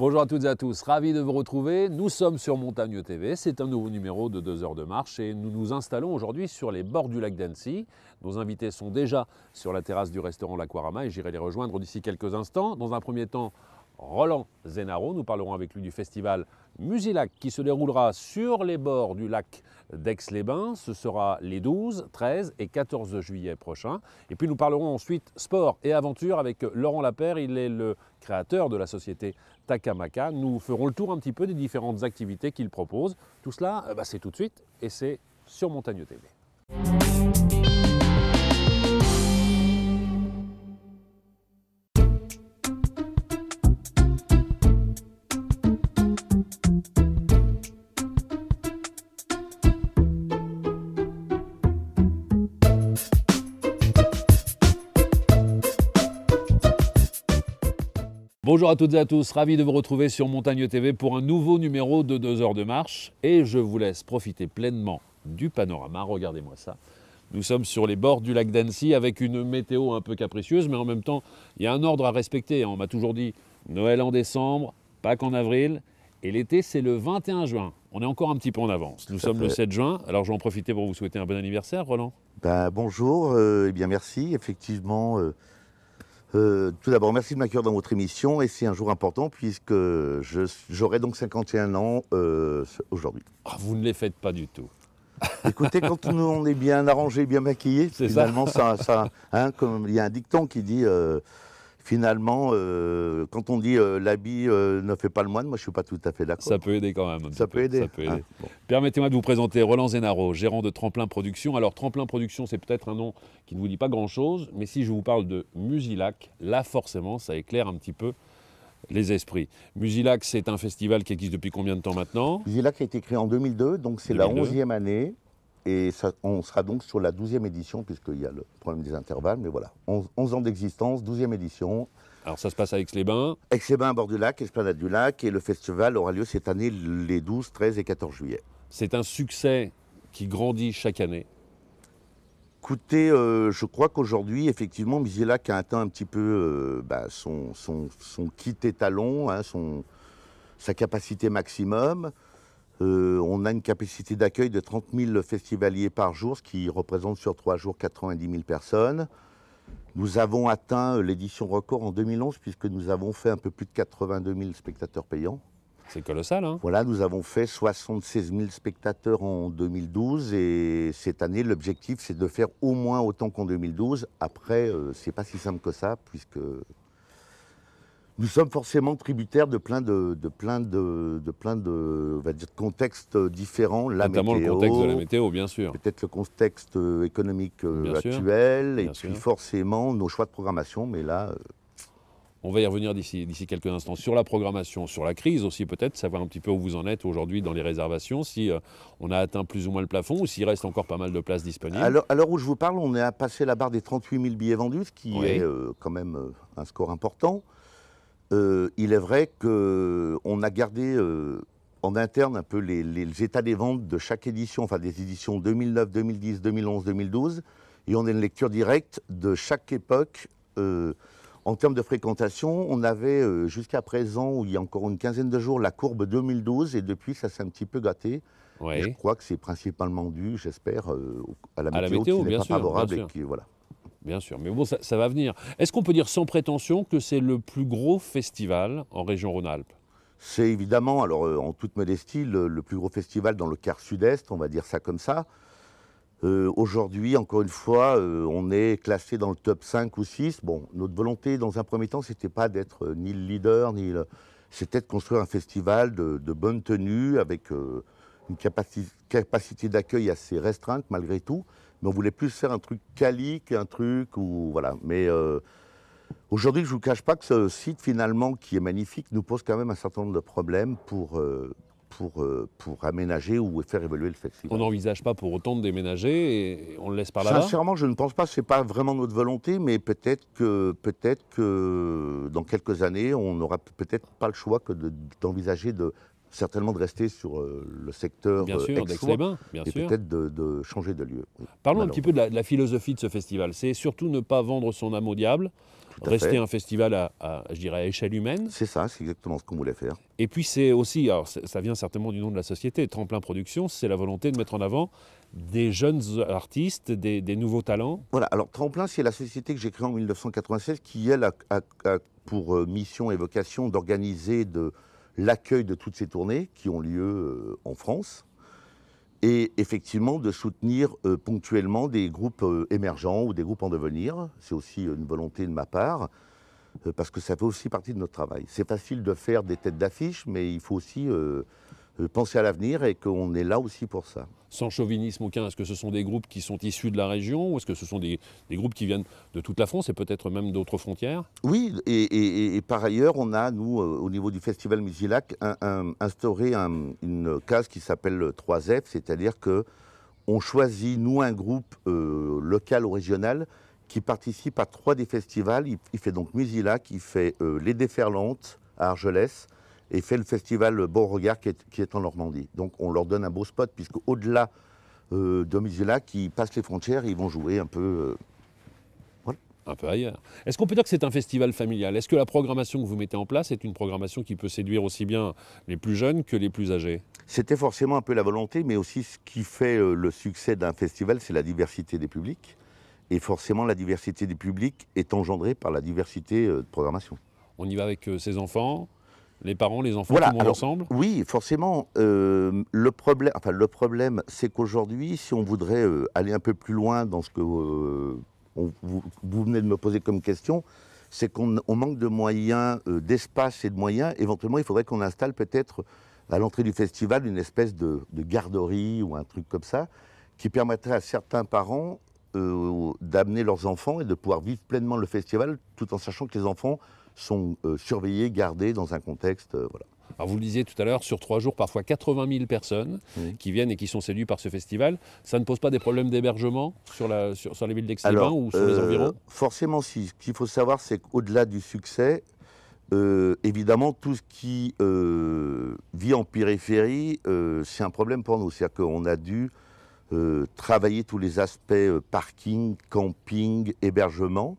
Bonjour à toutes et à tous, ravi de vous retrouver. Nous sommes sur Montagne TV, c'est un nouveau numéro de 2 heures de marche et nous nous installons aujourd'hui sur les bords du lac d'Annecy. Nos invités sont déjà sur la terrasse du restaurant L'Aquarama et j'irai les rejoindre d'ici quelques instants. Dans un premier temps, Roland Zenaro, nous parlerons avec lui du festival Musilac qui se déroulera sur les bords du lac d'Aix-les-Bains. Ce sera les 12, 13 et 14 juillet prochains. Et puis nous parlerons ensuite sport et aventure avec Laurent Lapère. Il est le créateur de la société Takamaka. Nous ferons le tour un petit peu des différentes activités qu'il propose. Tout cela, euh, bah, c'est tout de suite et c'est sur Montagne TV. Bonjour à toutes et à tous, ravi de vous retrouver sur Montagne TV pour un nouveau numéro de 2 heures de marche et je vous laisse profiter pleinement du panorama, regardez-moi ça. Nous sommes sur les bords du lac d'Annecy avec une météo un peu capricieuse mais en même temps il y a un ordre à respecter. Hein. On m'a toujours dit Noël en décembre, Pâques en avril et l'été c'est le 21 juin. On est encore un petit peu en avance. Nous sommes le 7 juin, alors je vais en profiter pour vous souhaiter un bon anniversaire Roland. Ben, bonjour, et euh, eh bien merci, effectivement... Euh, euh, tout d'abord, merci de m'accueillir dans votre émission et c'est un jour important puisque j'aurai donc 51 ans euh, aujourd'hui. Ah, vous ne les faites pas du tout. Écoutez, quand on, on est bien arrangé, bien maquillé, finalement, ça, hein, il y a un dicton qui dit euh, finalement, euh, quand on dit euh, l'habit euh, ne fait pas le moine, moi je ne suis pas tout à fait d'accord. Ça peut aider quand même. Ça peut hein. aider. Permettez-moi de vous présenter Roland Zenaro, gérant de Tremplin Production. Alors Tremplin Production, c'est peut-être un nom qui ne vous dit pas grand-chose, mais si je vous parle de Musilac, là forcément, ça éclaire un petit peu les esprits. Musilac, c'est un festival qui existe depuis combien de temps maintenant Musilac a été créé en 2002, donc c'est la 11e année. Et on sera donc sur la 12e édition, puisqu'il y a le problème des intervalles, mais voilà. 11, ans d'existence, 12e édition. Alors ça se passe à Aix-les-Bains Aix-les-Bains, bord du lac, Esplanade du lac, et le festival aura lieu cette année les 12, 13 et 14 juillet. C'est un succès qui grandit chaque année. Écoutez, euh, je crois qu'aujourd'hui, effectivement, Misilac a atteint un petit peu euh, bah, son, son, son, kit étalon, hein, son, sa capacité maximum. Euh, on a une capacité d'accueil de 30 000 festivaliers par jour, ce qui représente sur trois jours 90 000 personnes. Nous avons atteint euh, l'édition record en 2011 puisque nous avons fait un peu plus de 82 000 spectateurs payants. C'est colossal. Hein voilà, nous avons fait 76 000 spectateurs en 2012 et cette année, l'objectif, c'est de faire au moins autant qu'en 2012. Après, euh, c'est pas si simple que ça puisque nous sommes forcément tributaires de plein de, de plein de, de plein de, va dire, contextes différents. Notamment le contexte de la météo, bien sûr. Peut-être le contexte euh, économique euh, actuel, et puis forcément nos choix de programmation. Mais là, euh, on va y revenir d'ici quelques instants sur la programmation, sur la crise aussi peut-être, savoir un petit peu où vous en êtes aujourd'hui dans les réservations, si on a atteint plus ou moins le plafond ou s'il reste encore pas mal de places disponibles. Alors, l'heure où je vous parle, on est à passer la barre des 38 000 billets vendus, ce qui est quand même un score important. Euh, il est vrai qu'on a gardé euh, en interne un peu les, états des ventes de chaque édition, enfin des éditions 2009, 2010, 2011, 2012, et on a une lecture directe de chaque époque. Euh, en termes de fréquentation, on avait jusqu'à présent, il y a encore une quinzaine de jours, la courbe 2012, et depuis ça s'est un petit peu gâté. Je crois que c'est principalement dû, j'espère, à la météo, qui n'est pas favorable voilà bien sûr. Mais bon, ça, va venir. Est-ce qu'on peut dire sans prétention que c'est le plus gros festival en région Rhône-Alpes C'est évidemment, alors euh, en toute modestie, le, plus gros festival dans le quart sud-est, on va dire ça comme ça. Euh, aujourd'hui, encore une fois, euh, on est classé dans le top 5 ou 6. Bon, notre volonté, dans un premier temps, c'était pas d'être ni le leader, ni C'était de construire un festival de, bonne tenue, avec une capacité d'accueil assez restreinte, malgré tout mais on voulait plus faire un truc calique, un truc ou voilà. Mais euh, aujourd'hui, je ne vous cache pas que ce site finalement qui est magnifique nous pose quand même un certain nombre de problèmes pour euh, pour, euh, pour aménager ou faire évoluer le festival. On n'envisage pas pour autant de déménager et on le laisse par là Sincèrement, je ne pense pas, ce n'est pas vraiment notre volonté, mais peut-être que, peut que dans quelques années, on n'aura peut-être pas le choix que d'envisager de, certainement de rester sur euh, le secteur bien euh, sûr, bien et peut-être de, changer de lieu. Parlons un petit peu de la, philosophie de ce festival. C'est surtout ne pas vendre son âme au diable, rester un festival à, je dirais, échelle humaine. C'est ça, c'est exactement ce qu'on voulait faire. Et puis c'est aussi, alors ça vient certainement du nom de la société, Tremplin Production, c'est la volonté de mettre en avant des jeunes artistes, des, nouveaux talents. Voilà, alors Tremplin, c'est la société que j'ai créée en 1996 qui, elle, a pour euh, mission et vocation d'organiser, de, l'accueil de toutes ces tournées qui ont lieu euh, en France et effectivement de soutenir euh, ponctuellement des groupes euh, émergents ou des groupes en devenir. C'est aussi une volonté de ma part, parce que ça fait aussi partie de notre travail. C'est facile de faire des têtes d'affiche, mais il faut aussi euh, penser à l'avenir et qu'on est là aussi pour ça. Sans chauvinisme aucun, est-ce que ce sont des groupes qui sont issus de la région ou est-ce que ce sont des, groupes qui viennent de toute la France et peut-être même d'autres frontières Oui, et, par ailleurs, on a, nous, euh, au niveau du Festival Musilac, instauré une case qui s'appelle 3F, c'est-à-dire que on choisit, nous, un groupe euh, local ou régional qui participe à trois des festivals. Il, fait donc Musilac, il fait Les Déferlantes à Argelès, et fait le festival Beauregard qui est, qui est en Normandie. Donc on leur donne un beau spot, puisque au-delà euh, de Mizella, qui passent les frontières, ils vont jouer un peu. Euh, voilà. Un peu ailleurs. Est-ce qu'on peut dire que c'est un festival familial Est-ce que la programmation que vous mettez en place est une programmation qui peut séduire aussi bien les plus jeunes que les plus âgés C'était forcément un peu la volonté, mais aussi ce qui fait euh, le succès d'un festival, c'est la diversité des publics. Et forcément, la diversité des publics est engendrée par la diversité de programmation. On y va avec ses enfants, les parents, les enfants, tout le monde ensemble Oui, forcément. Euh, le problème, enfin, le problème c'est qu'aujourd'hui, si on voudrait euh, aller un peu plus loin dans ce que euh, vous, venez de me poser comme question, c'est qu'on manque de moyens, d'espace et de moyens. Éventuellement, il faudrait qu'on installe peut-être à l'entrée du festival une espèce de, garderie ou un truc comme ça, qui permettrait à certains parents d'amener leurs enfants et de pouvoir vivre pleinement le festival, tout en sachant que les enfants sont euh, surveillés, gardés dans un contexte. Euh, voilà. Alors vous le disiez tout à l'heure, sur trois jours, parfois 80 000 personnes qui viennent et qui sont séduites par ce festival. Ça ne pose pas des problèmes d'hébergement sur, la, sur, les villes daix ou sur les euh, environs Forcément, si. Ce qu'il faut savoir, c'est qu'au-delà du succès, évidemment, tout ce qui vit en périphérie, c'est un problème pour nous. C'est-à-dire qu'on a dû travailler tous les aspects parking, camping, hébergement.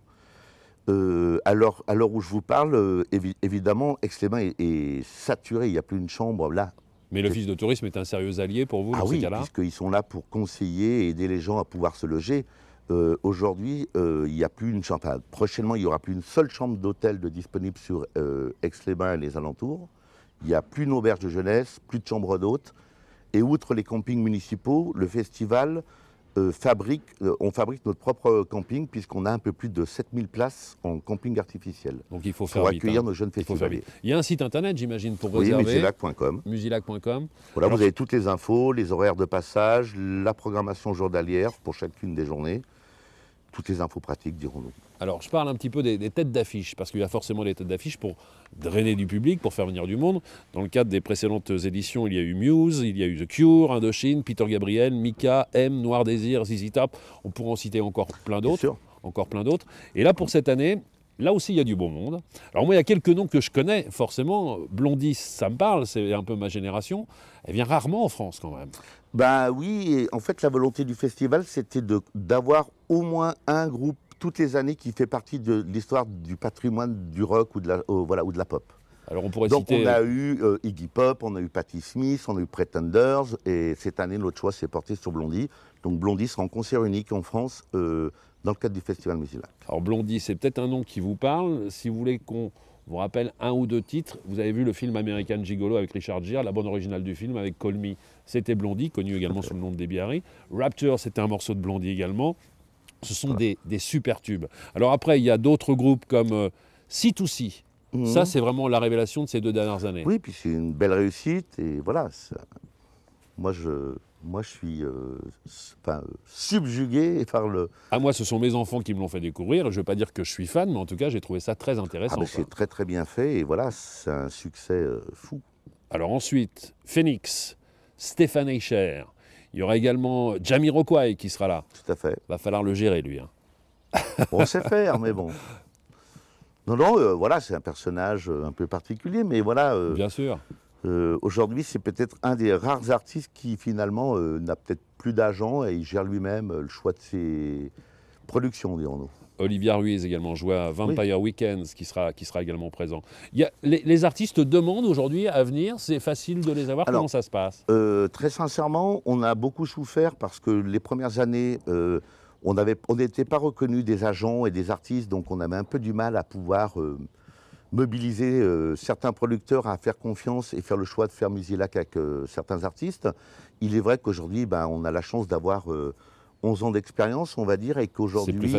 Euh, alors à l'heure où je vous parle, euh, évidemment évidemment, bains est, saturé. Il n'y a plus une chambre là. Mais l'Office de tourisme est un sérieux allié pour vous dans ah cas-là puisqu'ils sont là pour conseiller et aider les gens à pouvoir se loger. Euh, aujourd'hui, il n'y a plus une chambre. prochainement, il n'y aura plus une seule chambre d'hôtel de disponible sur Aix-les-Bains et les alentours. Il n'y a plus une auberge de jeunesse, plus de chambre d'hôtes. Et outre les campings municipaux, le festival euh, euh, on fabrique notre propre camping puisqu'on a un peu plus de 7000 places en camping artificiel. Donc il faut faire pour accueillir hein. nos jeunes festivaliers. Il, y a un site internet, j'imagine, pour réserver. Oui, musilac.com. Voilà, vous avez toutes les infos, les horaires de passage, la programmation journalière pour chacune des journées toutes les infos pratiques, dirons-nous. Alors, je parle un petit peu des, têtes d'affiche, parce qu'il y a forcément des têtes d'affiche pour drainer du public, pour faire venir du monde. Dans le cadre des précédentes éditions, il y a eu Muse, il y a eu The Cure, Indochine, Peter Gabriel, Mika, M, Noir Désir, Zizi On pourra en citer encore plein d'autres. Encore plein d'autres. Et là, pour cette année, Là aussi, il y a du bon monde. Alors moi, il y a quelques noms que je connais, forcément. Blondie, ça me parle, c'est un peu ma génération. Elle vient rarement en France quand même. Ben oui, en fait la volonté du festival c'était d'avoir au moins un groupe toutes les années qui fait partie de l'histoire du patrimoine du rock ou de la, euh, voilà, ou de la pop. Alors on pourrait Donc on a euh, eu euh, Iggy Pop, on a eu Patti Smith, on a eu Pretenders, et cette année notre choix s'est porté sur Blondie. Donc Blondie sera en concert unique en France dans le cadre du Festival Musilac. Alors Blondie, c'est peut-être un nom qui vous parle. Si vous voulez qu'on vous rappelle un ou deux titres. Vous avez vu le film American Gigolo avec Richard Gere, la bande originale du film avec Colmy, c'était Blondie, connu également sous le nom de Debbie Harry. Rapture, c'était un morceau de Blondie également. Ce sont des, des super tubes. Alors après, il y a d'autres groupes comme Si euh, C2C. Ça, mhm. c'est vraiment la révélation de ces deux dernières années. Oui, puis c'est une belle réussite et voilà, ça moi je, moi, je suis euh, enfin, subjugué par le. À ah, moi, ce sont mes enfants qui me l'ont fait découvrir. Je ne veux pas dire que je suis fan, mais en tout cas, j'ai trouvé ça très intéressant. Ah, c'est très, très bien fait, et voilà, c'est un succès euh, fou. Alors ensuite, Phoenix, Stéphane Eicher. Il y aura également Jamie qui sera là. Tout à fait. Va falloir le gérer, lui. Hein. On sait faire, mais bon. Non, non, euh, voilà, c'est un personnage un peu particulier, mais voilà. Bien sûr. Euh, aujourd'hui, c'est peut-être un des rares artistes qui finalement euh, n'a peut-être plus d'agent et il gère lui-même euh, le choix de ses productions, dirons-nous. Olivia Ruiz également joue à Vampire Weekends qui sera, qui sera également présent. Il les, artistes demandent aujourd'hui à venir, c'est facile de les avoir, Alors, comment ça se passe Très sincèrement, on a beaucoup souffert parce que les premières années, on n'était pas reconnu des agents et des artistes, donc on avait un peu du mal à pouvoir mobiliser euh, certains producteurs à faire confiance et faire le choix de faire Musilac avec euh, certains artistes. Il est vrai qu'aujourd'hui, ben, on a la chance d'avoir 11 euh, ans d'expérience, on va dire, et qu'aujourd'hui,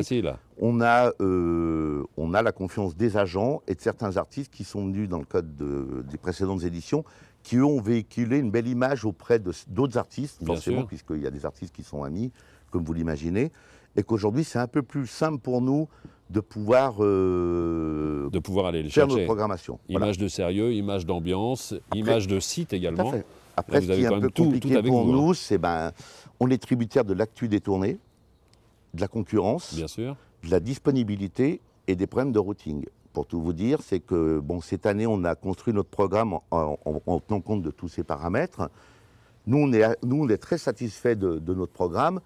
on, a, on a la confiance des agents et de certains artistes qui sont venus dans le code des précédentes éditions, qui ont véhiculé une belle image auprès d'autres artistes, forcément, puisqu'il y a des artistes qui sont amis, comme vous l'imaginez, et qu'aujourd'hui, c'est un peu plus simple pour nous de pouvoir, euh, de pouvoir aller chercher. notre programmation. Voilà. Image de sérieux, image d'ambiance, image de site également. Tout Après, ce qui est un peu tout, compliqué pour hein. nous, c'est ben, on est tributaire de l'actu détourné de la concurrence, Bien sûr. de la disponibilité et des problèmes de routing. Pour tout vous dire, c'est que bon, cette année, on a construit notre programme en, tenant compte de tous ces paramètres. Nous, on est, nous, on est très satisfaits de, de notre programme.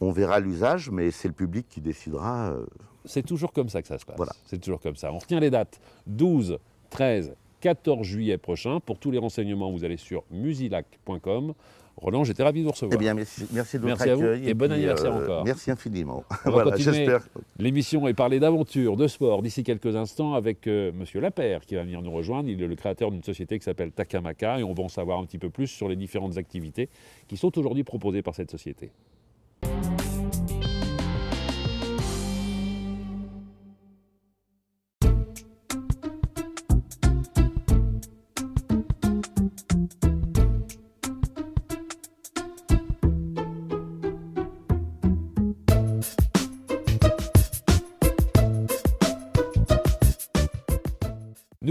On verra l'usage, mais c'est le public qui décidera. Euh. C'est toujours comme ça que ça se passe. Voilà. C'est toujours comme ça. On retient les dates 12, 13, 14 juillet prochain. Pour tous les renseignements, vous allez sur musilac.com. Roland, j'étais ravi de vous recevoir. Eh bien, merci, de merci vous et, bon anniversaire euh, encore. Merci infiniment. j'espère. L'émission est parlée d'aventure, de sport d'ici quelques instants avec M. Euh, Monsieur Lapère qui va venir nous rejoindre. Il est le créateur d'une société qui s'appelle Takamaka et on va en savoir un petit peu plus sur les différentes activités qui sont aujourd'hui proposées par cette société. Thank you.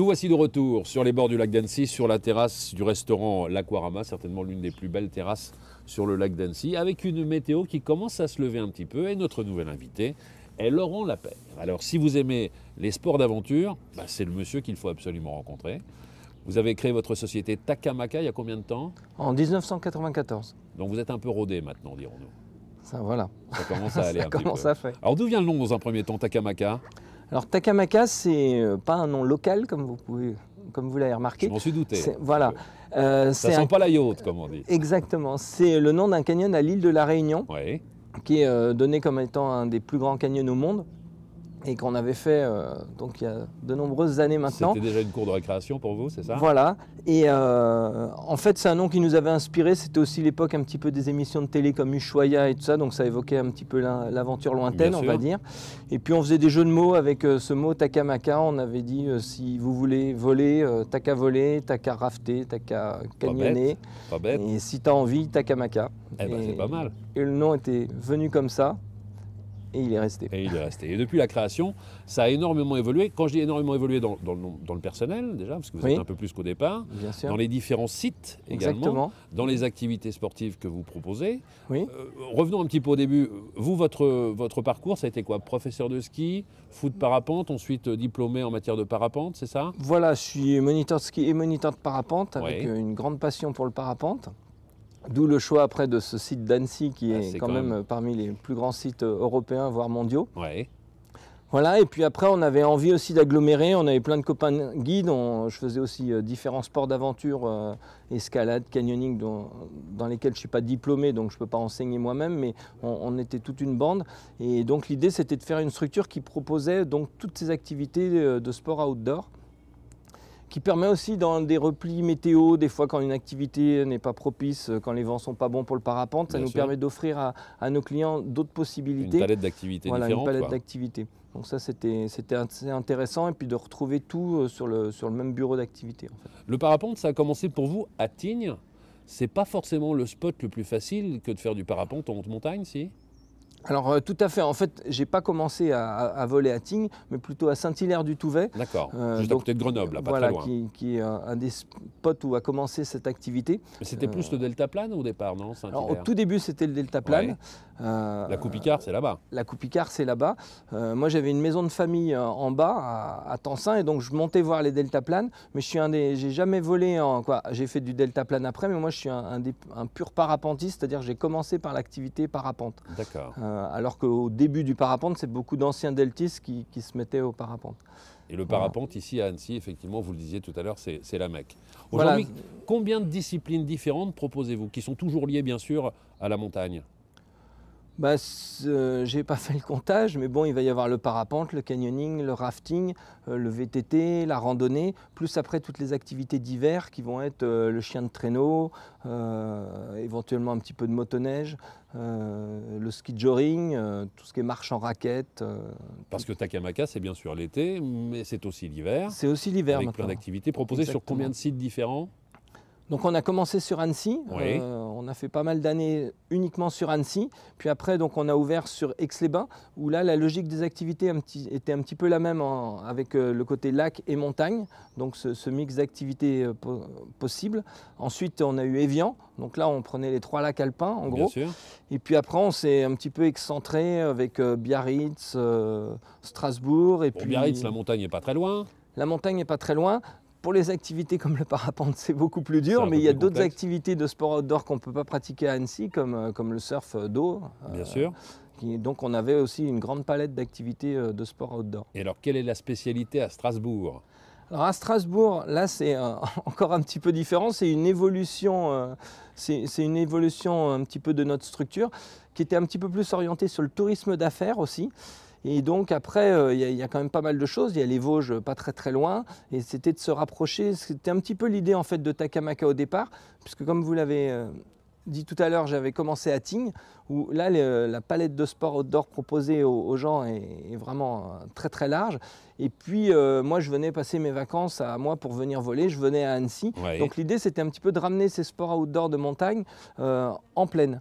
voici de retour sur les bords du lac d'Annecy, sur la terrasse du restaurant L'Aquarama, certainement l'une des plus belles terrasses sur le lac d'Annecy, avec une météo qui commence à se lever un petit peu. Et notre nouvel invité est Laurent paix Alors, si vous aimez les sports d'aventure, bah, c'est le monsieur qu'il faut absolument rencontrer. Vous avez créé votre société Takamaka il y a combien de temps En 1994. Donc vous êtes un peu rodé maintenant, dirons-nous. Ça, voilà. Ça commence à aller ça un peu. Alors d'où vient le nom dans un premier temps, Takamaka alors Takamaka, c'est euh, pas un nom local comme vous pouvez, comme vous l'avez remarqué. Je m'en suis douté. Voilà. ça euh, sent pas la yacht, comme on dit. Exactement. C'est le nom d'un canyon à l'île de la Réunion, qui est euh, donné comme étant un des plus grands canyons au monde et qu'on avait fait euh, donc il y a de nombreuses années maintenant. C'était déjà une cour de récréation pour vous, c'est ça Voilà. Et euh, en fait, c'est un nom qui nous avait inspiré. C'était aussi l'époque un petit peu des émissions de télé comme Ushuaia et tout ça, donc ça évoquait un petit peu l'aventure lointaine, on va dire. Et puis on faisait des jeux de mots avec euh, ce mot takamaka. On avait dit si vous voulez voler, taka voler, taka rafter, taka canyonner. Pas bête. Et si tu as envie, takamaka. Eh ben, et c'est pas mal. Et le nom était venu comme ça. Et il est resté. Et il est resté. Et depuis la création, ça a énormément évolué. Quand je dis énormément évolué dans, dans, le, personnel, déjà, parce que vous êtes un peu plus qu'au départ, dans les différents sites également, Exactement. dans les activités sportives que vous proposez. Oui. Euh, revenons un petit peu au début. Vous, votre, votre parcours, ça a été quoi Professeur de ski, foot parapente, ensuite euh, diplômé en matière de parapente, c'est ça Voilà, je suis moniteur de ski et moniteur de parapente, avec euh, une grande passion pour le parapente. D'où le choix après de ce site d'Annecy qui est, quand, même, parmi les plus grands sites euh, européens, voire mondiaux. Voilà, et puis après, on avait envie aussi d'agglomérer. On avait plein de copains guides. je faisais aussi euh, différents sports d'aventure, euh, escalade, canyoning, dans lesquels je ne suis pas diplômé, donc je ne peux pas enseigner moi-même, mais on, était toute une bande. Et donc, l'idée, c'était de faire une structure qui proposait donc toutes ces activités de sport outdoor qui permet aussi dans des replis météo, des fois quand une activité n'est pas propice, euh, quand les vents sont pas bons pour le parapente, ça nous permet d'offrir à, nos clients d'autres possibilités. Une palette d'activités voilà, Une palette d'activités. Donc ça, c'était assez intéressant et puis de retrouver tout euh, sur le, sur le même bureau d'activité. Le parapente, ça a commencé pour vous à Tignes. C'est pas forcément le spot le plus facile que de faire du parapente en haute montagne, si alors euh, tout à fait. En fait, j'ai pas commencé à, voler à Tignes, mais plutôt à Saint-Hilaire-du-Touvet. D'accord. Euh, Juste à côté de Grenoble, là, pas voilà, Qui, est un, des spots où a commencé cette activité. Mais C'était plus euh, le Delta Plane au départ, non Au tout début, c'était le Delta Plane. Euh, la Coupicard c'est là-bas. La Coupicard c'est là-bas. Euh, moi, j'avais une maison de famille euh, en bas, à, à et donc je montais voir les deltaplanes. Mais je suis un des, j'ai jamais volé en quoi. J'ai fait du deltaplane après, mais moi, je suis un, pur parapentiste, c'est-à-dire j'ai commencé par l'activité parapente. D'accord. alors qu'au début du parapente, c'est beaucoup d'anciens deltistes qui, se mettaient au parapente. Et le parapente ici à Annecy, effectivement, vous le disiez tout à l'heure, c'est la Mecque. Aujourd'hui, combien de disciplines différentes proposez-vous, qui sont toujours liées bien sûr à la montagne bah, euh, j'ai pas fait le comptage, mais bon, il va y avoir le parapente, le canyoning, le rafting, euh, le VTT, la randonnée, plus après toutes les activités d'hiver qui vont être euh, le chien de traîneau, éventuellement un petit peu de motoneige, le ski joring, tout ce qui est marche en raquette. Parce que Takamaka, c'est bien sûr l'été, mais c'est aussi l'hiver. C'est aussi l'hiver. Avec plein d'activités proposées sur combien de sites différents donc on a commencé sur Annecy, euh, on a fait pas mal d'années uniquement sur Annecy, puis après donc on a ouvert sur Aix-les-Bains, où là la logique des activités était un petit peu la même hein, avec euh, le côté lac et montagne, donc ce, mix d'activités euh, possible. Ensuite on a eu Evian, donc là on prenait les trois lacs alpins en gros, et puis après on s'est un petit peu excentré avec Biarritz, Strasbourg et puis... Biarritz, la montagne n'est pas très loin la montagne n'est pas très loin. Pour les activités comme le parapente, c'est beaucoup plus dur, mais il y a d'autres activités de sport outdoor qu'on ne peut pas pratiquer à Annecy, comme, euh, comme le surf d'eau. Euh, Bien sûr. donc on avait aussi une grande palette d'activités euh, de sport outdoor. Et alors, quelle est la spécialité à Strasbourg alors à Strasbourg, là c'est encore un petit peu différent, c'est une évolution, c'est une évolution un petit peu de notre structure qui était un petit peu plus orientée sur le tourisme d'affaires aussi. Et donc après, euh, il y, a quand même pas mal de choses. Il y a les Vosges euh, pas très très loin. Et c'était de se rapprocher. C'était un petit peu l'idée en fait de Takamaka au départ, puisque comme vous l'avez euh, dit tout à l'heure, j'avais commencé à Tignes, où là, la palette de sports outdoor proposée aux, gens est, vraiment très très large. Et puis, moi, je venais passer mes vacances à moi pour venir voler, je venais à Annecy. Donc l'idée, c'était un petit peu de ramener ces sports outdoor de montagne en plaine.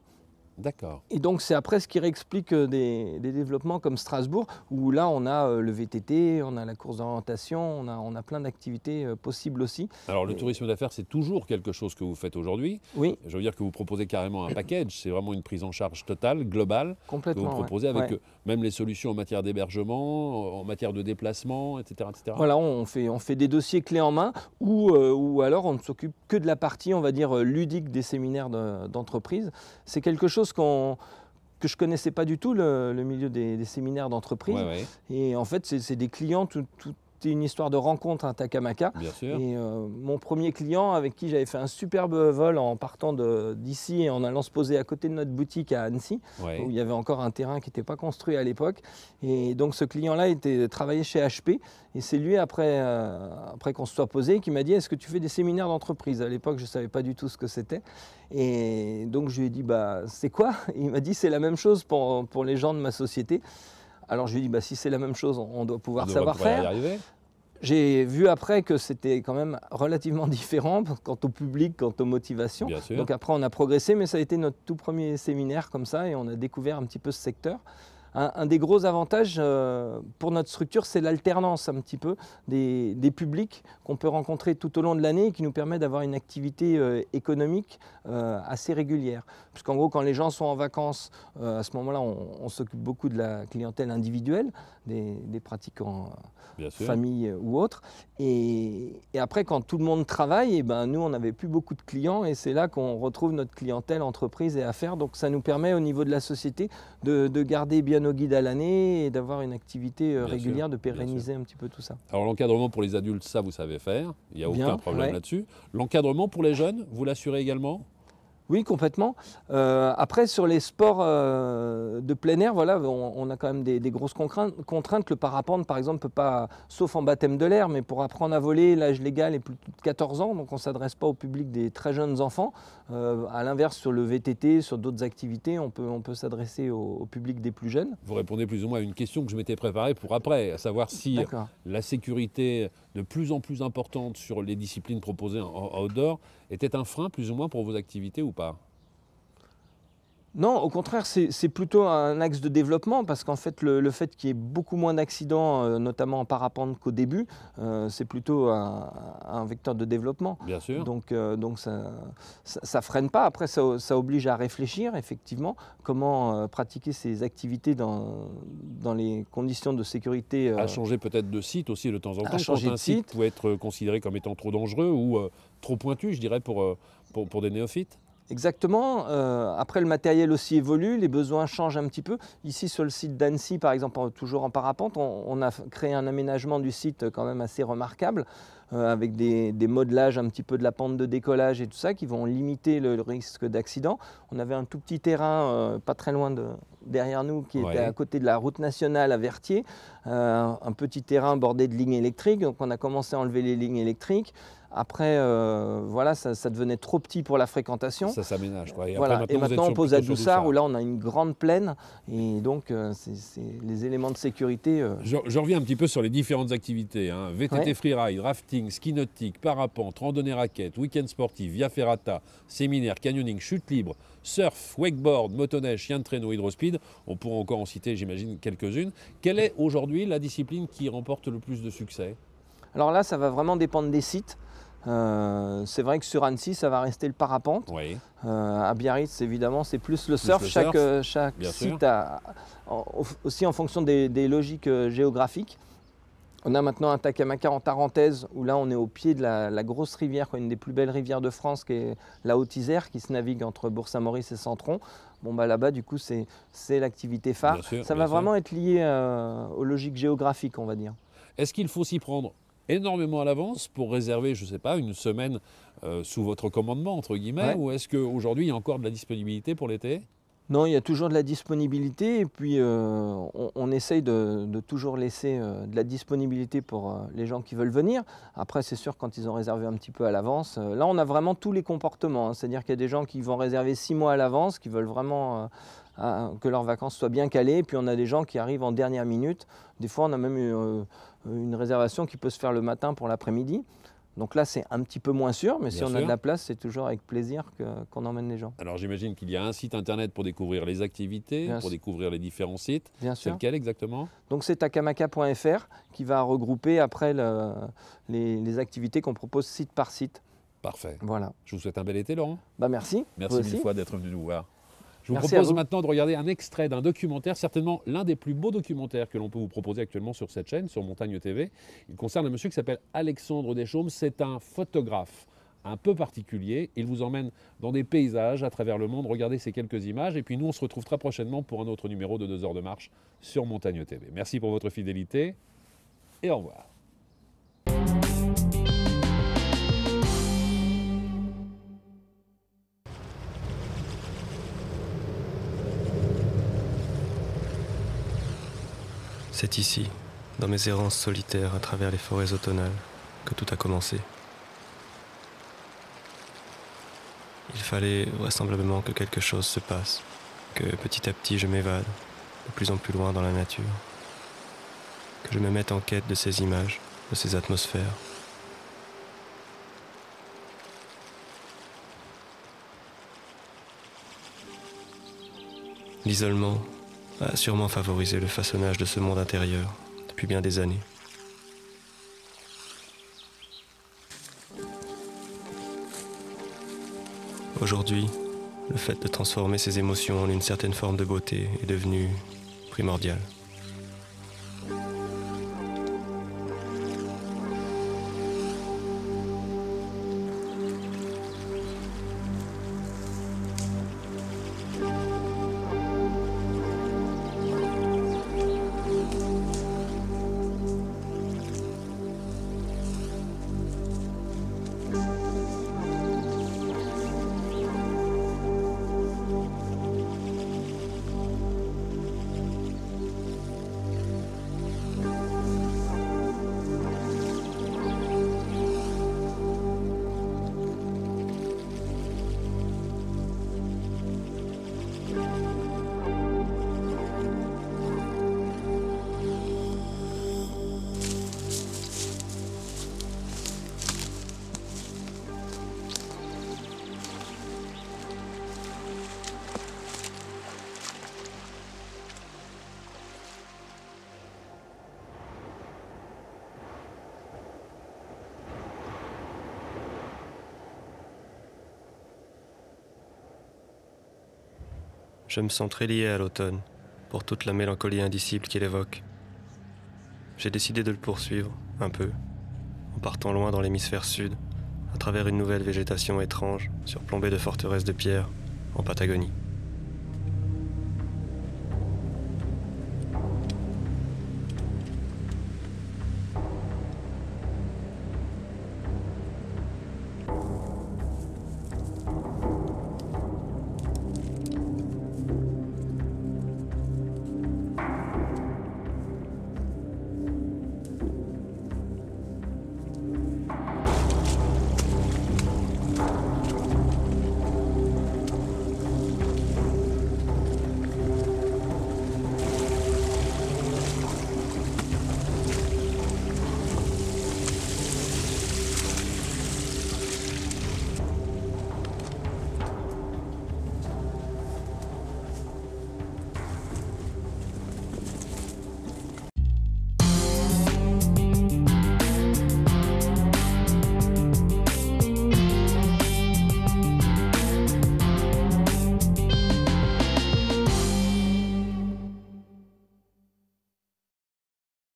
D'accord. Et donc c'est après ce qui réexplique euh, des, développements comme Strasbourg, où là on a euh, le VTT, on a la course d'orientation, on a, on a plein d'activités euh, possibles aussi. Alors le tourisme d'affaires, c'est toujours quelque chose que vous faites aujourd'hui. Oui. Je veux dire que vous proposez carrément un package, c'est vraiment une prise en charge totale, globale, que vous proposez avec même les solutions en matière d'hébergement, en matière de déplacement, etc. Voilà, on fait, on fait des dossiers clés en main, ou, ou alors on ne s'occupe que de la partie, on va dire, ludique des séminaires d'entreprise. c'est quelque chose que je connaissais pas du tout le, milieu des, séminaires d'entreprise. Et en fait, c'est des clients tout, c'était une histoire de rencontre, à hein, Takamaka. Bien Et euh, mon premier client, avec qui j'avais fait un superbe vol en partant d'ici et en allant se poser à côté de notre boutique à Annecy, où il y avait encore un terrain qui n'était pas construit à l'époque. Et donc ce client-là était euh, travaillé chez HP. Et c'est lui, après, euh, après qu'on se soit posé, qui m'a dit Est-ce que tu fais des séminaires d'entreprise À l'époque, je ne savais pas du tout ce que c'était. Et donc je lui ai dit bah, C'est quoi Il m'a dit C'est la même chose pour, pour les gens de ma société. Alors je lui dis, bah, si c'est la même chose, on doit pouvoir savoir faire. J'ai vu après que c'était quand même relativement différent quant au public, quant aux motivations. Donc après, on a progressé, mais ça a été notre tout premier séminaire comme ça, et on a découvert un petit peu ce secteur. Un, des gros avantages euh, pour notre structure, c'est l'alternance un petit peu des, publics qu'on peut rencontrer tout au long de l'année et qui nous permet d'avoir une activité euh, économique euh, assez régulière. Puisqu'en gros, quand les gens sont en vacances, à ce moment-là, on, s'occupe beaucoup de la clientèle individuelle, des, pratiquants famille ou autres. Et, après, quand tout le monde travaille, et eh ben, nous, on n'avait plus beaucoup de clients et c'est là qu'on retrouve notre clientèle entreprise et affaires. Donc ça nous permet au niveau de la société de, de garder bien nos guides à l'année et d'avoir une activité euh, régulière, de pérenniser un petit peu tout ça. Alors l'encadrement pour les adultes, ça vous savez faire, il n'y a aucun problème là-dessus. L'encadrement pour les jeunes, vous l'assurez également oui, complètement. Euh, après, sur les sports euh, de plein air, voilà, on, a quand même des, grosses contraintes, le parapente, par exemple, peut pas, sauf en baptême de l'air, mais pour apprendre à voler, l'âge légal est plus de 14 ans, donc on ne s'adresse pas au public des très jeunes enfants. A euh, à l'inverse, sur le VTT, sur d'autres activités, on peut, s'adresser au, public des plus jeunes. Vous répondez plus ou moins à une question que je m'étais préparée pour après, à savoir si la sécurité de plus en plus importante sur les disciplines proposées en, en outdoor était un frein plus ou moins pour vos activités ou non, au contraire, c'est plutôt un axe de développement parce qu'en fait, le, fait qu'il y ait beaucoup moins d'accidents, euh, notamment en parapente qu'au début, euh, c'est plutôt un, vecteur de développement. Bien sûr. Donc, euh, donc ça, ça, freine pas. Après, ça, oblige à réfléchir, effectivement, comment pratiquer ces activités dans, dans les conditions de sécurité. à changer peut-être de site aussi de temps en temps. À changer de site, site être considéré comme étant trop dangereux ou trop pointu, je dirais, pour, pour des néophytes Exactement. Euh, après, le matériel aussi évolue, les besoins changent un petit peu. Ici, sur le site d'Annecy, par exemple, toujours en parapente, on, a créé un aménagement du site euh, quand même assez remarquable, euh, avec des, modelages un petit peu de la pente de décollage et tout ça, qui vont limiter le, risque d'accident. On avait un tout petit terrain, pas très loin derrière nous, qui était à côté de la route nationale à Vertier, euh, un petit terrain bordé de lignes électriques. Donc on a commencé à enlever les lignes électriques. Après, euh, voilà, ça, devenait trop petit pour la fréquentation. Ça s'aménage, Et, maintenant, et maintenant on pose à Doussard, où là, on a une grande plaine. Et donc, euh, c'est les éléments de sécurité. Je, reviens un petit peu sur les différentes activités. Hein. VTT freeride, rafting, ski nautique, parapente, randonnée raquette, week-end sportif, via ferrata, séminaire, canyoning, chute libre, surf, wakeboard, motoneige, chien de traîneau, hydrospeed. On pourra encore en citer, j'imagine, quelques-unes. Quelle est aujourd'hui la discipline qui remporte le plus de succès Alors là, ça va vraiment dépendre des sites. Euh, c'est vrai que sur Annecy, ça va rester le parapente. Euh, à Biarritz, évidemment, c'est plus le surf. chaque, euh, site a, aussi en fonction des logiques géographiques. On a maintenant un Takamaka en Tarentaise, où là on est au pied de la, grosse rivière, une des plus belles rivières de France, qui est la Haute Isère, qui se navigue entre Bourg-Saint-Maurice et Centron. Bon, bah là-bas, du coup, c'est l'activité phare. Ça va vraiment être lié euh, aux logiques géographiques, on va dire. Est-ce qu'il faut s'y prendre énormément à l'avance pour réserver, je ne sais pas, une semaine euh, sous votre commandement, entre guillemets, ou est-ce qu'aujourd'hui, il y a encore de la disponibilité pour l'été non, il y a toujours de la disponibilité et puis euh, on, essaye de, toujours laisser euh, de la disponibilité pour euh, les gens qui veulent venir. Après, c'est sûr, quand ils ont réservé un petit peu à l'avance, là on a vraiment tous les comportements. Hein. C'est-à-dire qu'il y a des gens qui vont réserver six mois à l'avance, qui veulent vraiment que leurs vacances soient bien calées. puis on a des gens qui arrivent en dernière minute. Des fois, on a même une réservation qui peut se faire le matin pour l'après-midi. Donc là, c'est un petit peu moins sûr, mais si on a de la place, c'est toujours avec plaisir qu'on emmène les gens. Alors j'imagine qu'il y a un site internet pour découvrir les activités, pour découvrir les différents sites. Bien sûr. lequel exactement Donc c'est takamaka.fr qui va regrouper après les, activités qu'on propose site par site. Parfait. Voilà. Je vous souhaite un bel été, Laurent. Bah merci. Merci mille fois d'être venu nous voir. Je vous propose maintenant de regarder un extrait d'un documentaire, certainement l'un des plus beaux documentaires que l'on peut vous proposer actuellement sur cette chaîne, sur Montagne TV. Il concerne un monsieur qui s'appelle Alexandre Deschaumes. C'est un photographe un peu particulier. Il vous emmène dans des paysages à travers le monde. Regardez ces quelques images. Et puis nous, on se retrouve très prochainement pour un autre numéro de 2 heures de marche sur Montagne TV. Merci pour votre fidélité et au revoir. C'est ici, dans mes errances solitaires à travers les forêts automnales, que tout a commencé. Il fallait vraisemblablement que quelque chose se passe, que petit à petit je m'évade, de plus en plus loin dans la nature, que je me mette en quête de ces images, de ces atmosphères. L'isolement a sûrement favorisé le façonnage de ce monde intérieur depuis bien des années. Aujourd'hui, le fait de transformer ses émotions en une certaine forme de beauté est devenu primordial. Je me sens très lié à l'automne, pour toute la mélancolie indicible qu'il évoque. J'ai décidé de le poursuivre, un peu, en partant loin dans l'hémisphère sud, à travers une nouvelle végétation étrange, surplombée de forteresses de pierre, en Patagonie.